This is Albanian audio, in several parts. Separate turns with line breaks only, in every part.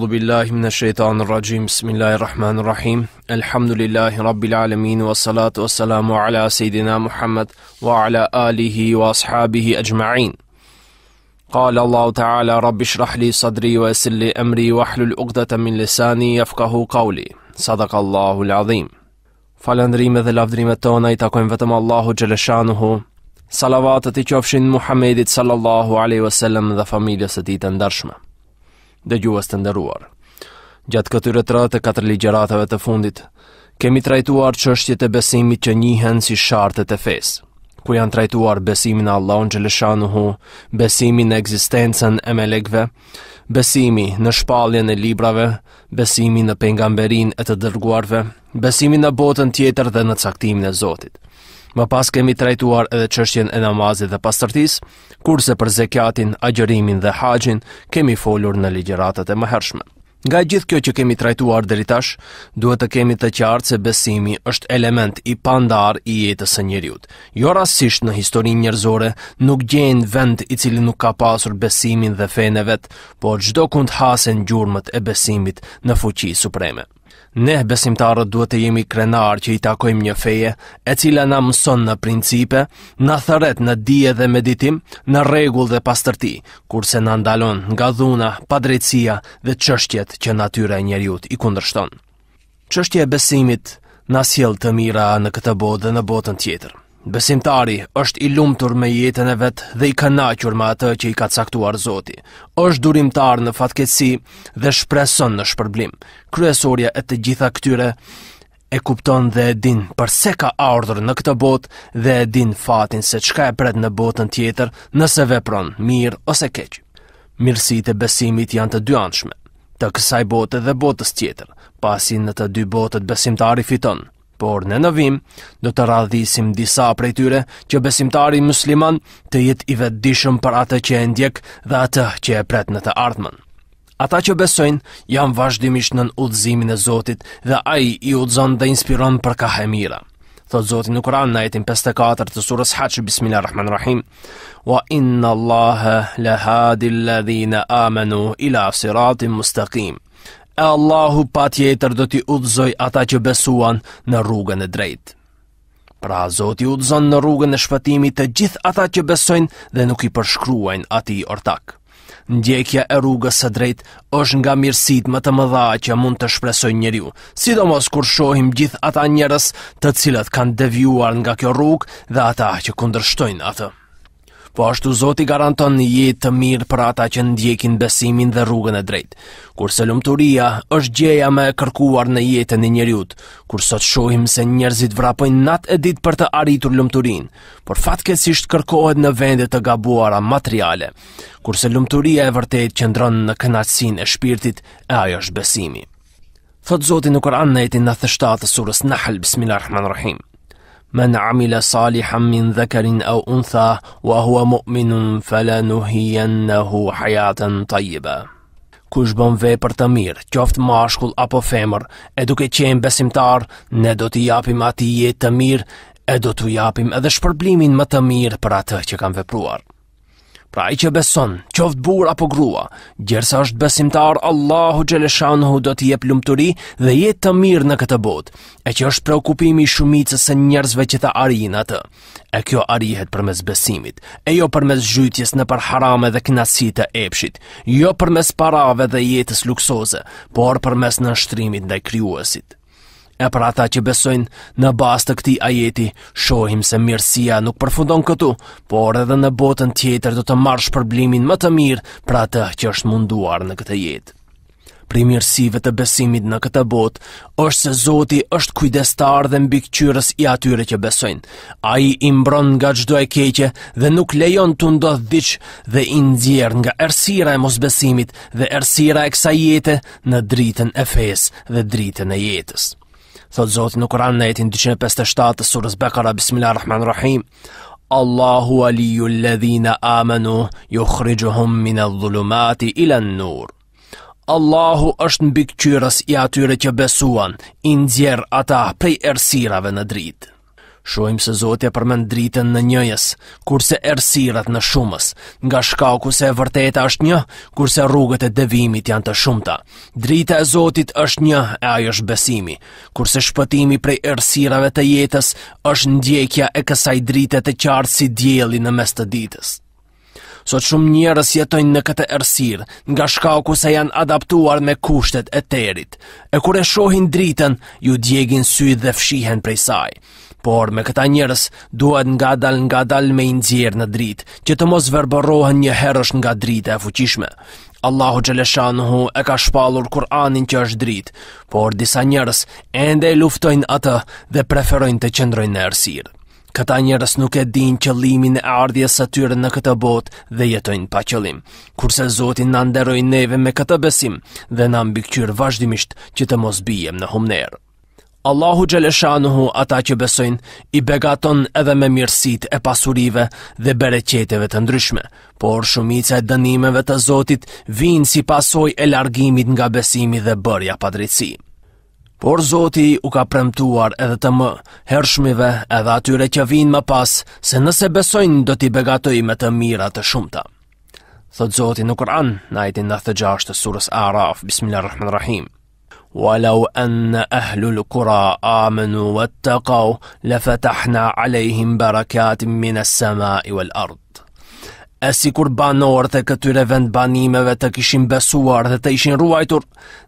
أعوذ بالله من الشيطان الرجيم بسم الله الرحمن الرحيم الحمد لله رب العالمين والصلاة والسلام على سيدنا محمد وعلى آله وأصحابه أجمعين قال الله تعالى رب اشرح لي صدري ويسر لي أمري واحلل عقدة من لساني يفقه قولي صدق الله العظيم فلندريم dhe لفدريم التونة تكون فتم الله Allahu xhaleshanuhu. Salavatet i qofshin Muhamedit sallallahu وسلم وسلم dhe familjes së dhe gjuhës të ndëruar. Gjatë këtyre të e katër ligjeratave të fundit, kemi trajtuar që është e besimit që njihen si shartet e fesë, ku janë trajtuar besimin në Allah në gjëleshanu hu, besimin në egzistencen e me besimi në shpaljen e librave, besimi në pengamberin e të dërguarve, besimi në botën tjetër dhe në caktimin e zotit. Më pas kemi trajtuar edhe çështjen e namazit dhe pastërtisë, kurse për zekjatin, agjërimin dhe haxhin kemi folur në ligjeratet e mëhershme. Nga gjithë kjo që kemi trajtuar deri tash, duhet të kemi të qartë se besimi është element i pandar i jetës së njeriu. Jo rastësisht në historinë njerëzore nuk gjenë vend i cili nuk ka pasur besimin dhe fenë vet, por çdo kund hasen gjurmët e besimit në fuqi supreme. Ne besimtarët duhet të jemi krenar që i takojmë një feje e cila na mëson në principe, na thërret në dije dhe meditim, në rregull dhe pastërti, kurse na ndalon nga dhuna, padrejtësia dhe çështjet që natyra e njerëzit i kundërshton. Çështja e besimit na sjell të mira në këtë botë dhe në botën tjetër. Besimtari është i lumtur me jetën e vetë dhe i kënaqur me atë që i ka caktuar Zoti. Është durimtar në fatkeqësi dhe shpreson në shpërblim. Kryesoria e të gjitha këtyre e kupton dhe e din përse ka ardhur në këtë botë dhe e din fatin se çka e pret në botën tjetër nëse vepron mirë ose keq. Mirësitë e besimit janë të dyanshme, të kësaj bote dhe botës tjetër, pasi në të dy botët besimtari fiton por në nëvim do të radhisim disa prej tyre që besimtari musliman të jetë i vetëdijshëm për atë që e ndjek dhe atë që e pret në të ardhmen. Ata që besojnë janë vazhdimisht në udhëzimin e Zotit dhe ai i udhzon dhe inspiron për ka e mira. Thot Zoti në Kur'an në ajetin 54 të surës Hajj, Bismillahirrahmanirrahim. Wa inna Allaha lahadi alladhina amanu ila siratin mustaqim e Allahu pa tjetër do t'i udhëzoj ata që besuan në rrugën e drejtë. Pra Zoti udhëzon në rrugën e shpëtimit të gjithë ata që besojnë dhe nuk i përshkruajnë atij ortak. Ndjekja e rrugës së drejtë është nga mirësitë më të mëdha që mund të shpresojë njeriu. Sidomos kur shohim gjithë ata njerëz të cilët kanë devijuar nga kjo rrugë dhe ata që kundërshtojnë atë po ashtu Zoti garanton një jetë të mirë për ata që ndjekin besimin dhe rrugën e drejtë. Kurse lumturia është gjëja më e kërkuar në jetën e njeriu, kur sot shohim se njerëzit vrapojnë natë e ditë për të arritur lumturinë, por fatkeqësisht kërkohet në vende të gabuara materiale. Kurse lumturia e vërtetë qëndron në kënaqësinë e shpirtit, e ajo është besimi. Thot Zoti në Kur'an në jetin 97 në surës Nahl, bismillahirrahmanirrahim. Men amila salihan min dhekarin au untha, wa hua mu'minun falanuhien në hu hajatën tajiba. Kush bon vej për të mirë, qoftë mashkull apo femër, e duke qenë besimtar, ne do t'i japim ati jetë të mirë, e do t'u japim edhe shpërblimin më të mirë për atë që kam vepruar. Pra i që beson, qoft bur apo grua, gjersa është besimtar, Allahu Gjeleshan hu do t'jep lumëturi dhe jetë të mirë në këtë bot, e që është preokupimi shumicës e njerëzve që ta arijin atë. E kjo arijet për mes besimit, e jo për mes gjytjes në për harame dhe knasit e epshit, jo për mes parave dhe jetës luksoze, por për mes në nështrimit dhe kryuesit. E pra ata që besojnë në bastë të këti ajeti, shohim se mirësia nuk përfundon këtu, por edhe në botën tjetër do të marrë shpërblimin më të mirë pra atë që është munduar në këtë jetë. Pri mirësive të besimit në këtë botë është se Zoti është kujdestar dhe mbikëqyrës i atyre që besojnë. Ai i mbron nga çdo e keqe dhe nuk lejon të ndodh diç dhe i nxjerr nga errësira e mosbesimit dhe errësira e kësaj jete në dritën e fesë dhe dritën e jetës. Thot Zotë në Kur'an në jetin 257 të surës Bekara, Bismillah, Rahman, Rahim. Allahu aliju ledhina amenu, ju khrygjohum minë dhulumati ilan nur. Allahu është në bikqyrës i atyre që besuan, i nëzjer ata prej ersirave në dritë. Shohim se Zoti e përmend dritën në njëjës, kurse errësirat në shumës, nga shkaku se e vërteta është një, kurse rrugët e devimit janë të shumta. Drita e Zotit është një, e ajo është besimi, kurse shpëtimi prej errësirave të jetës është ndjekja e kësaj drite të qartë si dielli në mes të ditës. Sot shumë njerëz jetojnë në këtë errësirë, nga shkaku se janë adaptuar me kushtet e terit, E kur e shohin dritën, ju djegin sy dhe fshihen prej saj por me këta njerëz duhet nga dal nga dal me injer në dritë, që të mos verborohen një herësh nga drita e fuqishme. Allahu xhaleshanu e ka shpallur Kur'anin që është dritë, por disa njerëz ende e luftojnë atë dhe preferojnë të qëndrojnë në errësir. Këta njerës nuk e din që limin e ardhjes së tyre në këtë bot dhe jetojnë pa qëlim, kurse Zotin në nderojnë neve me këtë besim dhe në ambikqyrë vazhdimisht që të mos bijem në humnerë. Allahu Gjeleshanuhu ata që besojnë i begaton edhe me mirësit e pasurive dhe bereqeteve të ndryshme, por shumica e dënimeve të Zotit vinë si pasoj e largimit nga besimi dhe bërja padrici. Por Zoti u ka premtuar edhe të më, hershmive edhe atyre që vinë më pas, se nëse besojnë do t'i begatoj me të mira të shumta. Thot Zoti në Kur'an, najti në thëgjasht të surës Araf, Bismillah Walau an ahlul qura amanu wattaqau la fatahna alehim barakatin min samai wal ard. kur banor të këtyre vend banimeve të kishin besuar dhe të ishin ruajtur,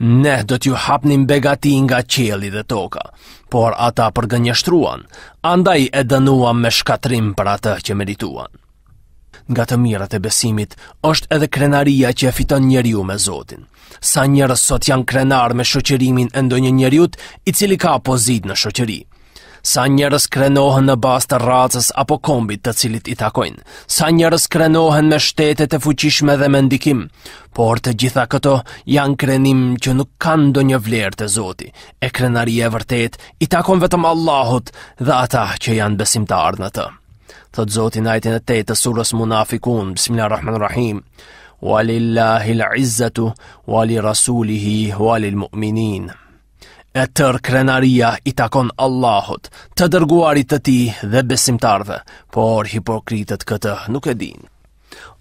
ne do t'ju hapnim begati nga qielli dhe toka, por ata përgënjështruan, andaj e dënuam me shkatrim për atë që merituan. Nga të mirat e besimit, është edhe krenaria që e fiton njeriu me Zotin. Sa njerëz sot janë krenar me shoqërimin e ndonjë njeriu i cili ka opozit në shoqëri. Sa njerëz krenohen në bazë të racës apo kombit të cilit i takojnë. Sa njerëz krenohen me shtetet e fuqishme dhe me ndikim, por të gjitha këto janë krenim që nuk kanë ndonjë vlerë te Zoti. E krenaria e vërtet i takon vetëm Allahut dhe ata që janë besimtarë në të. Thot Zoti në ajetin e 8 të surës Munafikun, Bismillahirrahmanirrahim walillahi l'izzatu, wali rasulihi, wali l'mu'minin. E tërë krenaria i takon Allahut, të dërguarit të ti dhe besimtarve, por hipokritet këtë nuk e dinë.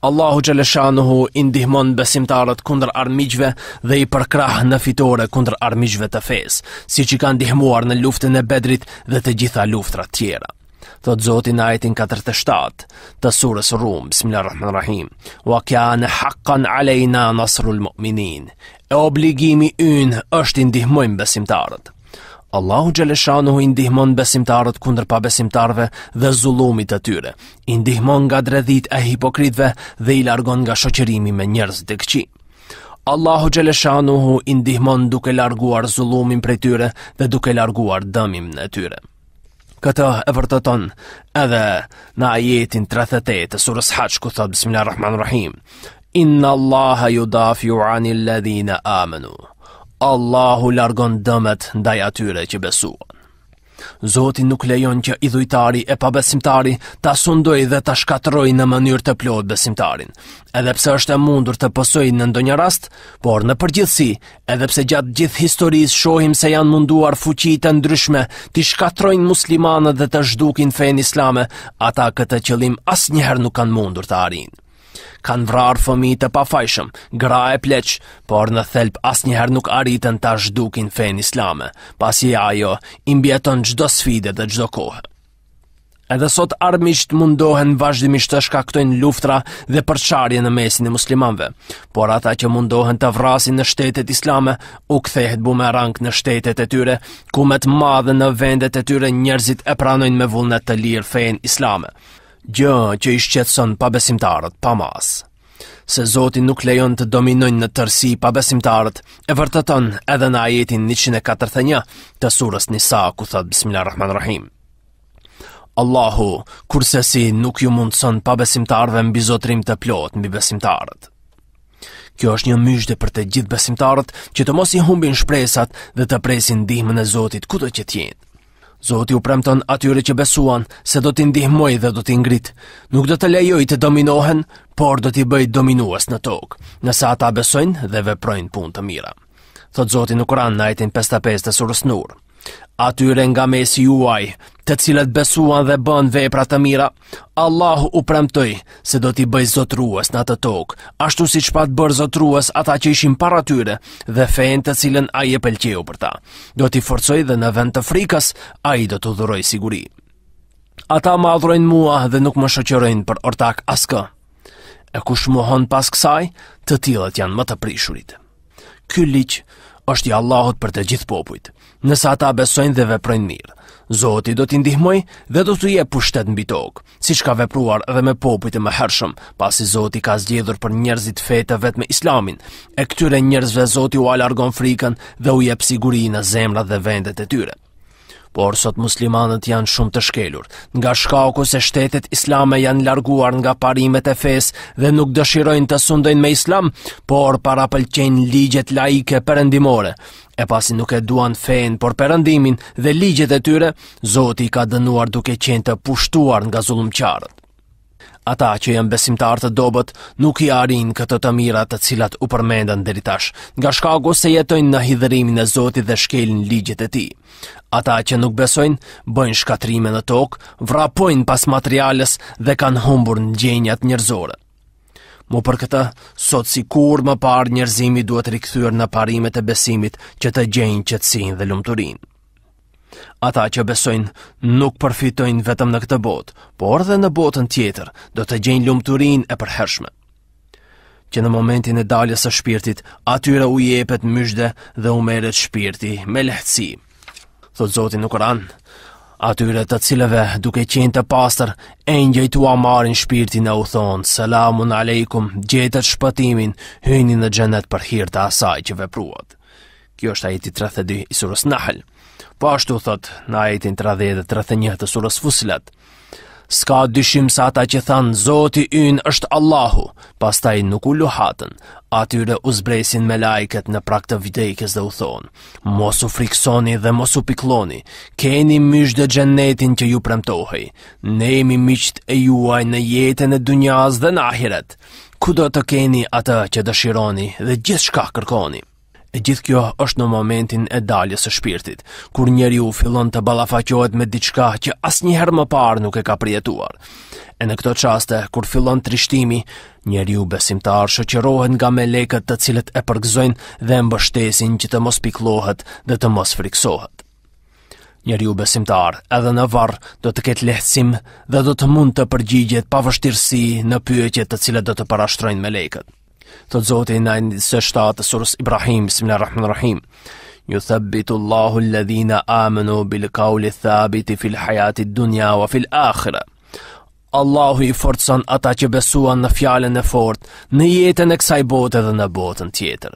Allahu Gjeleshanuhu indihmon besimtarët kundër armijgjve dhe i përkrah në fitore kundër armijgjve të fesë, si që kanë dihmuar në luftën e bedrit dhe të gjitha luftrat tjera. Thot Zoti në ajetin 47 të surës Rum, bismillahirrahmanirrahim. Wa kana haqqan alejna nasrul mu'minin. E obligimi ynë është i ndihmojmë besimtarët. Allahu Gjeleshanu i ndihmon besimtarët kundër pa besimtarëve dhe zulumit të tyre, i ndihmon nga dredhit e hipokritve dhe i largon nga shoqerimi me njerëz të këqi. Allahu Gjeleshanu i ndihmon duke larguar zulumin për tyre dhe duke larguar dëmim në tyre. Këto e vërtëton edhe në ajetin 38 të surës haqë ku thotë Bismillahirrahmanirrahim Inna Allaha ju dafju anil ledhina amenu Allahu largon dëmet ndaj atyre që besuan Zoti nuk lejon që i dhujtari e pabesimtari ta sundoj dhe ta shkatroj në mënyrë të plot besimtarin. Edhe pse është e mundur të pësoj në ndonjë rast, por në përgjithësi, edhe pse gjatë gjithë historisë shohim se janë munduar fuqi të ndryshme të shkatrojnë muslimanët dhe të zhdukin fenë islame, ata këtë qëllim asnjëherë nuk kanë mundur të arrijnë kanë vrarë fëmi të pafajshëm, gra e pleq, por në thelp asnjëherë nuk arritën ta zhdukin fen islame, pasi ajo i gjdo çdo sfide dhe çdo kohë. Edhe sot armiqt mundohen vazhdimisht të shkaktojnë luftra dhe përçarje në mesin e muslimanve, por ata që mundohen të vrasin në shtetet islame u kthehet bumerang në shtetet e tyre, ku më të madhe në vendet e tyre njerëzit e pranojnë me vullnet të lirë fen islame gjë që i shqetson pabesimtarët pa mas. Se Zoti nuk lejon të dominojnë në tërsi pabesimtarët, e vërteton edhe në ajetin 141 të surës Nisa ku thot Bismillahirrahmanirrahim. Allahu, kurse si nuk ju mundëson besimtarëve mbi zotrim të plot mbi besimtarët. Kjo është një myshde për të gjithë besimtarët që të mos i humbin shpresat dhe të presin dihme në Zotit kuto që tjenë. Zoti u premton atyre që besuan se do t'i ndihmoj dhe do t'i ngrit. Nuk do të lejoj të dominohen, por do t'i bëj dominues në tokë, nëse ata besojnë dhe veprojnë punë të mira. Thot Zoti në Kur'an në ajetin 55 të surës Nur. Atyre nga mesi juaj, të cilët besuan dhe bën vepra të mira, Allahu u premtoi se do t'i bëj zotrues në atë tokë, ashtu siç pat bër zotrues ata që ishin para tyre dhe fen të cilën ai e pëlqeu për ta. Do t'i forcoj dhe në vend të frikës, ai do t'u dhuroj siguri. Ata më mua dhe nuk më shoqërojnë për ortak askë. E kush mohon pas kësaj, të tillët janë më të prishurit. Ky ligj është i Allahut për të gjithë popujt. Nësa ata besojnë dhe veprojnë mirë, Zoti do t'i ndihmoj dhe do t'u jep pushtet mbi tokë, siç ka vepruar edhe me popujt e mëhershëm, pasi Zoti ka zgjedhur për njerëzit fe vetë vetëm Islamin. E këtyre njerëzve Zoti u alargon frikën dhe u jep siguri në zemra dhe vendet e tyre. Por sot muslimanët janë shumë të shkelur, nga shkaku se shtetet islame janë larguar nga parimet e fesë dhe nuk dëshirojnë të sundojnë me islam, por para pëlqenë ligjet laike perëndimore. E pasi nuk e duan fein, por perëndimin dhe ligjet e tyre, Zoti ka dënuar duke qenë të pushtuar nga zulumqarët. Ata që janë besimtar të dobët nuk i arin këtë të mirat të cilat u përmendën dhe tash, nga shkago se jetojnë në hidhërimin e Zotit dhe shkelin ligjet e ti. Ata që nuk besojnë, bëjnë shkatrime në tokë, vrapojnë pas materiales dhe kanë humbur në gjenjat njërzore. Mu për këta, sot si kur më par njërzimi duhet rikëthyrë në parimet e besimit që të gjenjë qëtsin dhe lumëturin. Ata që besojnë nuk përfitojnë vetëm në këtë botë, por dhe në botën tjetër do të gjenjë lumëturin e përhershme. Që në momentin e daljes e shpirtit, atyre u jepet myshde dhe u meret shpirti me lehtësi. Thotë Zotin nuk ranë, atyre të cilëve duke qenë të pastër, e njëjtua marin shpirtin e u thonë, Salamun Aleikum, gjetët shpëtimin, hyni në gjenet për hirtë asaj që vepruat. Kjo është ajeti 32 i surës nahëllë. Po ashtu thot në ajetin 30 dhe 31 të surës Fusilat. Ska dyshim sa ata që thanë Zoti ynë është Allahu, pastaj nuk u luhatën. Atyre u zbresin me lajket në prak të vdekjes dhe u thonë: Mos u friksoni dhe mos u pikloni. Keni mysh të xhenetin që ju premtohej. Ne jemi miqt e juaj në jetën e dunjas dhe në ahiret. Ku do të keni atë që dëshironi dhe gjithçka kërkoni? E gjithë kjo është në momentin e daljes së shpirtit, kur njeriu fillon të ballafaqohet me diçka që asnjëherë më parë nuk e ka përjetuar. E në këto çaste, kur fillon trishtimi, njeriu besimtar shoqërohet nga melekët të cilët e përgëzojnë dhe e mbështesin që të mos pikëllohet dhe të mos friksohet. Njeriu besimtar, edhe në varr, do të ketë lehtësim dhe do të mund të përgjigjet pa vështirësi në pyetjet të cilat do të parashtrojnë melekët. Thot Zoti në ajnë së shtatë surës Ibrahim, simila rahmën rahim. Ju thëbitu Allahu lëdhina amënu bil kauli thabiti fil hajati dunja wa fil akhira. Allahu i forcon ata që besuan në fjallën e fort, në jetën e kësaj bote dhe në botën tjetër.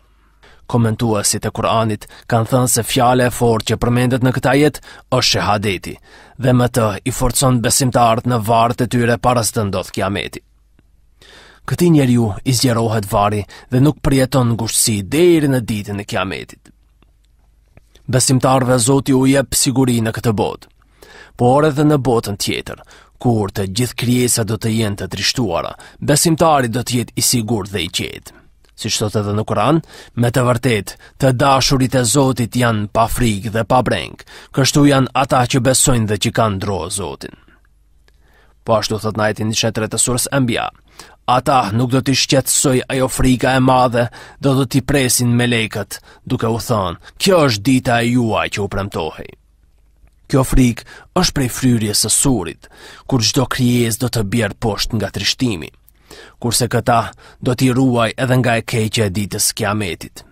Komentuasit e Kur'anit kanë thënë se fjale e fort që përmendet në këta jetë është shahadeti, dhe më të i forcon besimtartë në vartë të tyre parës të ndodhë kiameti këti njerëju i zjerohet vari dhe nuk përjeton në gushtësi deri në ditën e kiametit. Besimtarve Zoti u jep siguri në këtë botë, por edhe në botën tjetër, kur të gjithë krijesat do të jenë të trishtuara, besimtari do të jetë i sigurt dhe i qetë. Si thotë edhe në Kur'an, me të vërtet, të dashurit e Zotit janë pa frikë dhe pa breng, kështu janë ata që besojnë dhe që kanë dro Zotin. Po ashtu thot najtin një shetret e surës Embia, Ata nuk do t'i shqetësoj ajo frika e madhe, do do t'i presin me lekët, duke u thonë, kjo është dita e juaj që u premtohi. Kjo frik është prej fryrje së surit, kur gjdo kryes do të bjerë posht nga trishtimi, kurse këta do t'i ruaj edhe nga e keqe e ditës kiametit.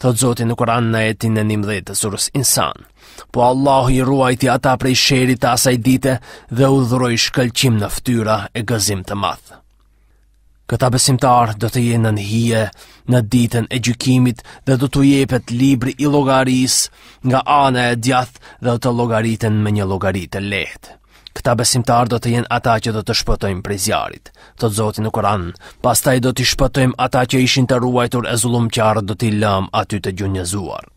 Thot Zotin nuk ranë në etin në dhe të surës insan, po Allah i ruajti ata prej sherit të asaj dite dhe u dhuroi shkëlqim në fytyra e gëzim të madh. Këta besimtar do të jenë në hije në ditën e gjykimit dhe do të jepet libri i logaris nga anë e djath dhe do të logariten me një logarit e leht. Këta besimtar do të jenë ata që do të shpëtojmë prej zjarit, të zotin në Koran, pas taj do të shpëtojmë ata që ishin të ruajtur e zulum qarë do t'i lam aty të gjunjezuar.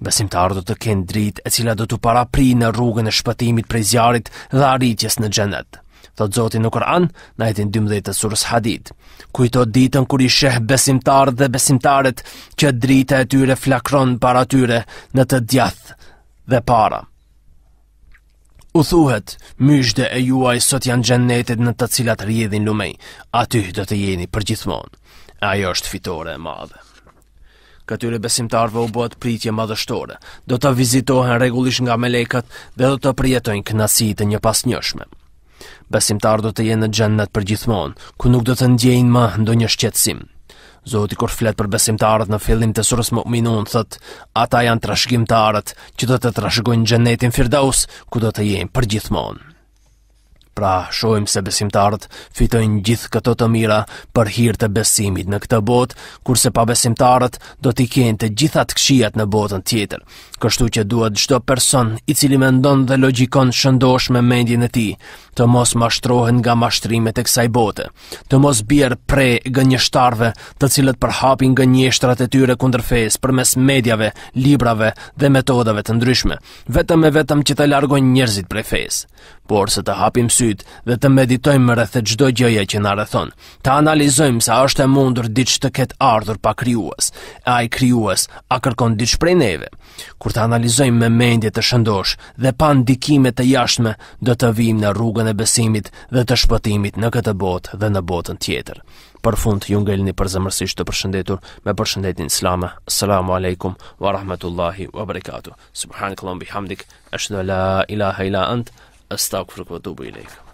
Besimtar do të kenë drit e cila do të para pri në rrugën e shpëtimit prej zjarit dhe arritjes në gjenetë thot Zoti në Kur'an, në ajetin 12 të surës Hadid. Kujto ditën kur i sheh besimtarët dhe besimtarët që drita e tyre flakron para tyre në të djathtë dhe para. U thuhet, myshde e juaj sot janë gjennetet në të cilat rjedhin lumej, aty do të jeni përgjithmonë. Ajo është fitore e madhe. Këtyre besimtarve u bëhet pritje madhështore, do të vizitohen regullisht nga melekat dhe do të prijetojnë kënasi të një pas njëshme besimtar do të jenë në gjennet për gjithmonë, ku nuk do të ndjejnë më ndo një shqetsim. Zoti kur fletë për besimtarët në fillim të surës më minunë, thëtë, ata janë trashgjimtarët që do të trashgojnë gjennetin firdaus, ku do të jenë për gjithmonë. Pra, shojmë se besimtarët fitojnë gjithë këto të mira për hirë të besimit në këtë botë, kurse pa besimtarët do t'i kjenë të gjithat këshijat në botën tjetër kështu që duhet çdo person i cili mendon dhe logjikon shëndosh me mendjen e tij, të mos mashtrohen nga mashtrimet e kësaj bote, të mos bjerë pre gënjeshtarve, të cilët përhapin gënjeshtrat e tyre kundër fesë përmes mediave, librave dhe metodave të ndryshme, vetëm e vetëm që të largojnë njerëzit prej fesë. Por se të hapim syt dhe të meditojmë rreth çdo gjëje që na rrethon, të analizojmë sa është e mundur diç të ketë ardhur pa krijuar. Ai krijues a kërkon diç prej neve? kur të analizojmë me mendje të shëndosh dhe pa ndikime të jashtme, do të vim në rrugën e besimit dhe të shpëtimit në këtë botë dhe në botën tjetër. Për fund, ju ngelni për zemërsisht të përshëndetur me përshëndetin Islame. Salamu alaikum wa rahmatullahi wa barikatu. Subhanë këllambi hamdik, është dhe la ilaha ila antë, është takë fërkëvë të